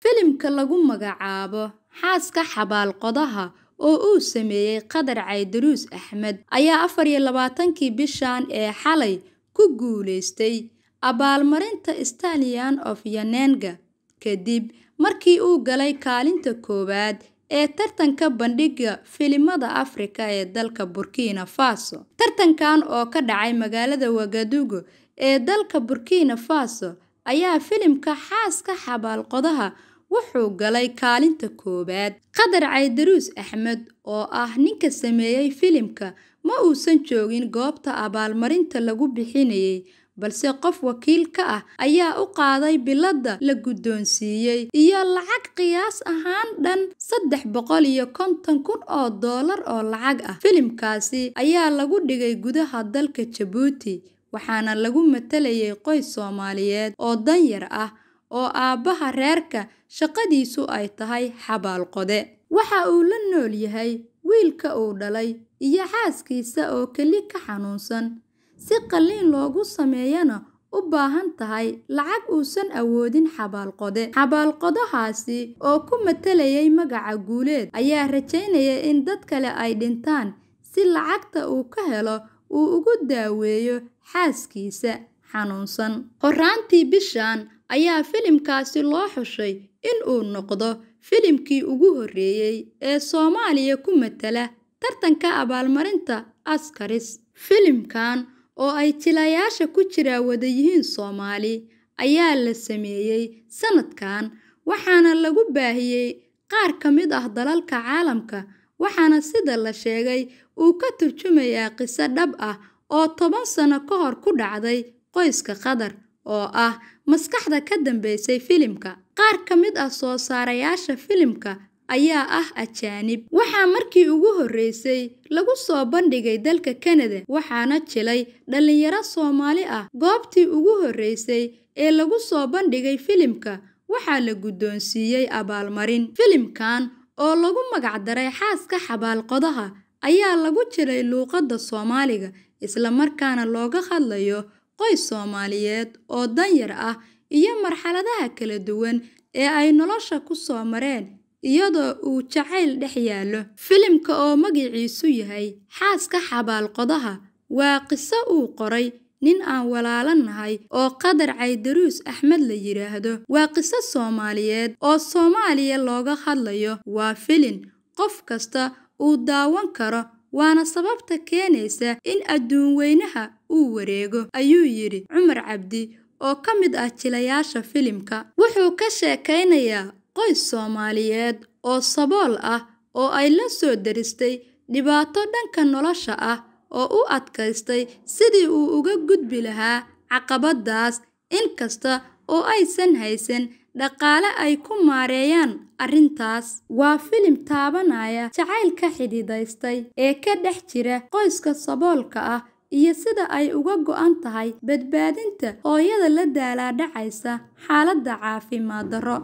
Filimka lagu magacaabo Xaaska Xabaalqodaha oo uu sameeyey Qadar caydaruus Axmed ayaa afar iyo labaatankii bishan ee xalay ku guulaystay abaalmarinta stalian of Yenenga kadib markii uu galay kaalinta koowaad ee tartanka bandhigga filimada Afrika ee dalka Burkina Faso. Tartankan oo ka dhacay magaalada wagadugo ee dalka Burkina Faso ayaa filimka xaaska xabaalqodaha wuxuu galay kaalinta koowaad qadar caydaruus axmed oo ah ninka sameeyey filimka ma uusan joogin goobta abaalmarinta lagu bixinayay balse qof wakiil ka ah ayaa u qaaday biladda la guddoonsiiyey iyo lacag qiyaas ahaan dhan saddex boqol iyo konton kun oo dollar oo lacag ah filimkaasi ayaa lagu dhigay gudaha dalka jabuuti waxaana lagu matalayay qoys soomaaliyeed oo danyar ah oo aabbaha reerka shaqadiisu ay tahay xabaalqode waxa uu la nool yahay wiilka uu dhalay iyo xaaskiisa oo keli ka xanuunsan si qalliin loogu sameeyana u baahan tahay lacag uusan awoodin xabaalqode xabaalqodahaasi oo ku matalayay magaca guuleed ayaa rajaynaya in dad kale ay dhintaan si lacagta uu ka helo uu ugu daaweeyo xaaskiisa xanuunsan horaantii bishan ayaa filimkaasi loo xushay in uu noqdo filimkii ugu horreeyey ee soomaaliya ku matala tartanka abaalmarinta askaris filimkan oo ay jilayaasha ku jiraa wada yihiin soomaali ayaa la sameeyey sanadkan waxaana lagu baahiyey qaar ka mid ah dalalka caalamka waxaana sida la sheegay uu ka turjumayaa qiso dhab ah oo toban sano ka hor ku dhacday qoyska qadar oo ah maskaxda ka dambeysay filimka qaar ka mid ah soo saarayaasha filimka ayaa ah ajaanib waxaa markii ugu horreysay lagu soo bandhigay dalka kanada waxaana jilay dhallinyaro soomaali ah goobtii ugu horreysay ee lagu soo bandhigay filimka waxaa la guddoonsiiyey abaalmarin filimkan oo lagu magacdaray xaaska xabaalqodaha ayaa lagu jiray luuqadda soomaaliga islamarkaana looga hadlayo qoys soomaaliyeed oo danyar ah iyo marxaladaha kala duwan ee ay nolosha ku soo mareen iyadoo uu jacayl dhex yaallo filimka oo magiciisu yahay xaaska xabaalqodaha waa qiso uu qoray nin aan walaala nahay oo qadar caydaruus axmed la yidhaahdo waa qiso soomaaliyeed oo soomaaliya looga hadlayo waa filin qof kasta uu daawan karo waana sababta keenaysa in adduun weynaha uu wareego ayuu yidhi cumar cabdi oo ka mid ah jilayaasha filimka wuxuu ka sheekaynayaa qoys soomaaliyeed oo sabool ah oo ay la soo daristay dhibaato dhanka nolosha ah oo u adkaystay sidii uu uga gudbi lahaa caqabaddaas inkasta oo aysan haysan dhaqaale ay ku maareeyaan arrintaas waa filim taabanaya jacaylka xidhiidaystay ee ka dhex jira qoyska saboolka ah iyo sida ay uga go'an tahay badbaadinta hooyada la daalaa dhacaysa xaaladda caafimaad darro